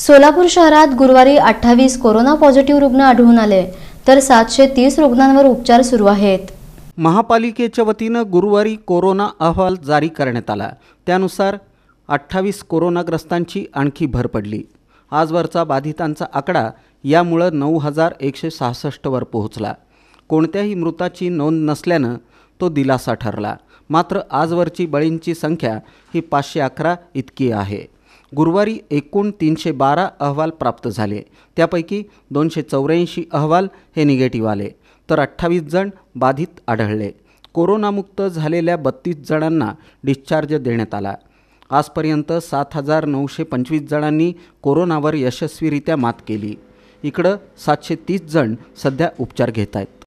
सोलापूर शहरात गुरुवारी अठ्ठावीस कोरोना पॉझिटिव्ह रुग्ण आढळून आले तर सातशे तीस रुग्णांवर उपचार सुरू आहेत महापालिकेच्या वतीनं गुरुवारी कोरोना अहवाल जारी करण्यात आला त्यानुसार अठ्ठावीस कोरोनाग्रस्तांची आणखी भर पडली आजवरचा बाधितांचा आकडा यामुळं नऊ हजार एकशे सहासष्टवर पोहोचला कोणत्याही मृताची नोंद नसल्यानं तो दिलासा ठरला मात्र आजवरची बळींची संख्या ही पाचशे अकरा इतकी आहे गुरुवारी एकूण तीनशे बारा अहवाल प्राप्त झाले त्यापैकी दोनशे चौऱ्याऐंशी अहवाल हे निगेटिव्ह आले तर अठ्ठावीस जण बाधित आढळले कोरोनामुक्त झालेल्या बत्तीस जणांना डिस्चार्ज देण्यात आला आजपर्यंत सात हजार नऊशे पंचवीस जणांनी कोरोनावर यशस्वीरित्या मात केली इकडं सातशे तीस जण सध्या उपचार घेत आहेत